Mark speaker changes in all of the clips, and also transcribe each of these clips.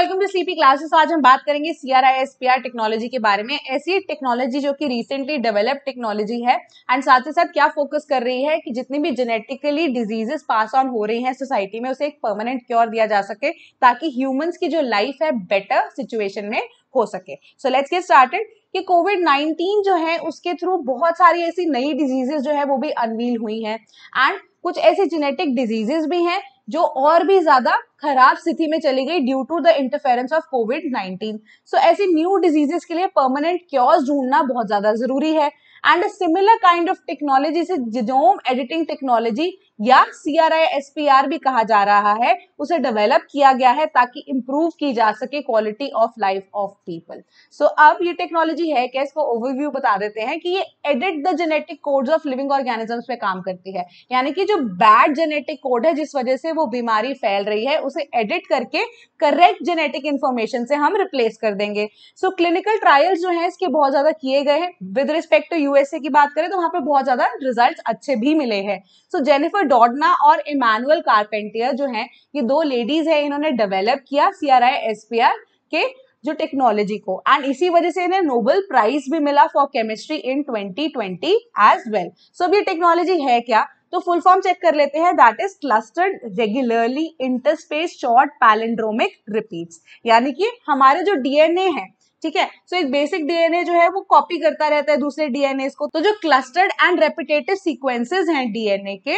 Speaker 1: Welcome to CP classes आज हम बात करेंगे सीआरआईएसपीआर टेक्नोलॉजी के बारे में ऐसी टेक्नोलॉजी जो कि रिसेंटली डेवलप्ड टेक्नोलॉजी है एंड साथ ही साथ क्या फोकस कर रही है कि जितनी भी जेनेटिकली डिजीजेस पास ऑन हो रही हैं सोसाइटी में उसे एक परमानेंट क्योर दिया जा सके ताकि ह्यूमन्स की जो लाइफ है बेटर सिचुएशन में हो सके सो लेट्स गेट स्टार्टेड कि कोविड नाइनटीन जो है उसके थ्रू बहुत सारी ऐसी नई डिजीजेस जो है वो भी अनवील हुई हैं एंड कुछ ऐसी जेनेटिक डिजीजेस भी हैं जो और भी ज्यादा खराब स्थिति में चली गई due to the interference of COVID 19 so ऐसी न्यू डिजीजेस के लिए परमानेंट क्योर्स ढूंढना बहुत ज्यादा जरूरी है and similar kind of technology से जिनोम एडिटिंग टेक्नोलॉजी या C R I S P R भी कहा जा रहा है उसे डेवलप किया गया है ताकि इंप्रूव की जा सके quality of life of people so अब ये टेक्नोलॉजी है क्या इसको ओवरव्यू बता देते हैं कि ये edit the genetic codes of living organisms पे काम करती है यानी कि जो बैड जेनेटिक कोड है जिस वजह से वो बीमारी फैल रही है उसे एडिट करके करेक्ट जेनेटिक इंफॉर्मेशन से हम रिप्लेस कर देंगे सो क्लिनिकल ट्रायल्स जो है इसके बहुत ज्यादा किए गए हैं विद रिस्पेक्ट टू यूएसए की बात करें तो वहां पर बहुत ज्यादा रिजल्ट अच्छे भी मिले हैं सो जेनिफर डॉडना और इमानुअल कारपेंटियर जो हैं ये दो लेडीज हैं इन्होंने डेवलप किया सी एसपीआर के जो टेक्नोलॉजी को एंड इसी वजह से इन्हें नोबेल प्राइज भी मिला for chemistry in 2020 twenty as well so अब ये टेक्नोलॉजी है क्या तो फुल फॉर्म चेक कर लेते हैं that is clustered regularly interspaced short palindromic repeats यानी कि हमारे जो डीएनए है ठीक है सो so, एक बेसिक डीएनए जो है वो कॉपी करता रहता है दूसरे डीएनए को तो जो क्लस्टर्ड एंड रेपिटेटिव सीक्वेंसेस हैं डीएनए के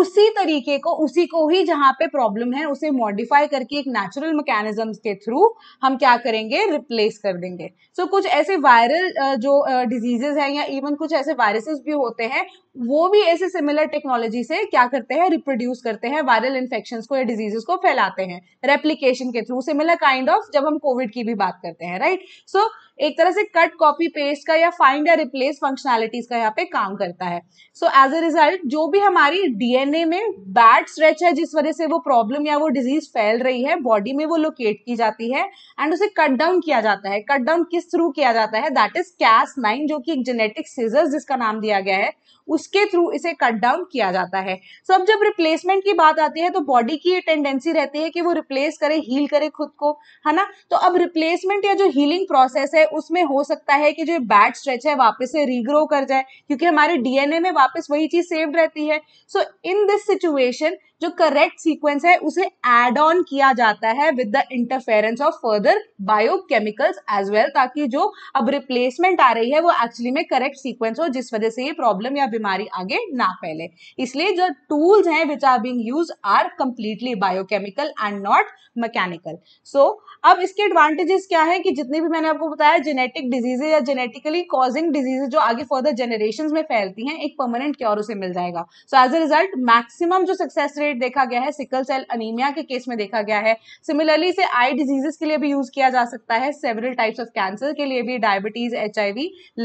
Speaker 1: उसी तरीके को उसी को ही जहां पे प्रॉब्लम है उसे मॉडिफाई करके एक नेचुरल मैकेनिज्म के थ्रू हम क्या करेंगे रिप्लेस कर देंगे सो so, कुछ ऐसे वायरल जो डिजीजेस हैं या इवन कुछ ऐसे वायरसेस भी होते हैं वो भी ऐसे सिमिलर टेक्नोलॉजी से क्या करते हैं रिप्रोड्यूस करते हैं वायरल इन्फेक्शन को या डिजीजेस को फैलाते हैं रेप्लीकेशन के थ्रू सिमिलर काइंड ऑफ जब हम कोविड की भी बात करते हैं राइट right? सो so, एक तरह से कट कॉपी पेस्ट का या फाइंड या रिप्लेस फंक्शनैलिटीज का यहाँ पे काम करता है सो एज अ रिजल्ट जो भी हमारी डीएनए में बैड स्ट्रेच है जिस वजह से वो प्रॉब्लम या वो डिजीज फैल रही है बॉडी में वो लोकेट की जाती है एंड उसे कट डाउन किया जाता है कट डाउन किस थ्रू किया जाता है दैट इज कैस नाइन जो कि एक जेनेटिक सीजर्स जिसका नाम दिया गया है उसके थ्रू इसे कट डाउन किया जाता है सब जब रिप्लेसमेंट की बात आती है तो बॉडी की ये टेंडेंसी रहती है कि वो रिप्लेस करे हील करे खुद को है ना तो अब रिप्लेसमेंट या जो हीलिंग प्रोसेस है उसमें हो सकता है कि जो बैड स्ट्रेच है वापस से रीग्रो कर जाए क्योंकि हमारे डीएनए में वापस वही चीज सेव रहती है सो इन दिस सिचुएशन जो करेक्ट सीक्वेंस है उसे एड ऑन किया जाता है with the interference of further biochemicals as well ताकि जो अब रिप्लेसमेंट आ रही है वो एक्चुअली में करेक्ट सीक्वेंस हो जिस वजह से ये प्रॉब्लम या बीमारी आगे ना फैले इसलिए जो टूल्स हैं which are being use are completely biochemical and not mechanical so अब इसके एडवांटेजेस क्या है कि जितने भी मैंने आपको बताया जेनेटिक डिजीजे या जेनेटिकली कॉजिंग डिजीजे जो आगे फर्दर जनरेशन में फैलती हैं एक परमानेंट क्योर उसे मिल जाएगा so as a result maximum जो सक्सेस रेट रेट देखा गया है सिकल सेल अनिमिया के केस में देखा गया है सिमिलरली से आई डिजीजेस के लिए भी यूज किया जा सकता है सेवरल टाइप्स ऑफ कैंसर के लिए भी diabetes H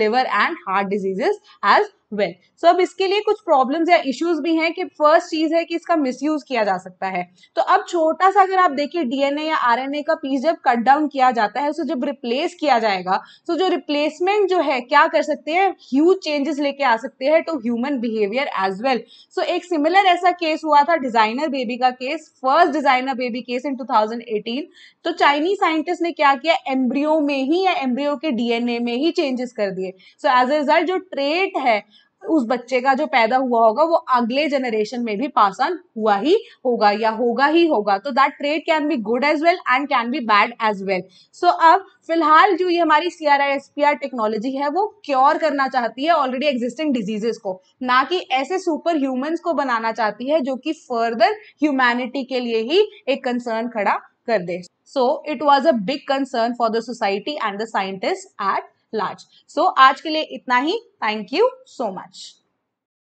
Speaker 1: liver and heart diseases as well well, so अब इसके लिए कुछ प्रॉब्लम्स या इश्यूज भी हैं कि फर्स्ट चीज है कि इसका मिसयूज किया जा सकता है तो अब छोटा सा अगर आप देखिए डीएनए या आरएनए का पीस जब कट डाउन किया जाता है उसे जब रिप्लेस किया जाएगा तो जो रिप्लेसमेंट जो है क्या कर सकते हैं ह्यूज चेंजेस लेके आ सकते हैं to human behaviour as well so एक सिमिलर ऐसा केस हुआ था डिजाइनर बेबी का case first designer baby case in two तो चाइनीज साइंटिस्ट ने क्या किया एम्ब्रियो में ही या एम्ब्रियो के डीएनए में ही चेंजेस कर दिए सो एज ए रिजल्ट जो ट्रेट है उस बच्चे का जो पैदा हुआ होगा वो अगले जनरेशन में भी पास ऑन हुआ ही होगा या होगा ही होगा तो that trait can be good as well and can be bad as well so अब फिलहाल जो ये हमारी C R I S P R technology है वो क्योर करना चाहती है ऑलरेडी एग्जिस्टिंग डिजीजेस को ना कि ऐसे सुपर ह्यूमंस को बनाना चाहती है जो कि फर्दर ह्यूमैनिटी के लिए ही एक कंसर्न खड़ा कर दे so it was a big concern for the society and the scientist at large so आज के लिए इतना ही थैंक यू सो मच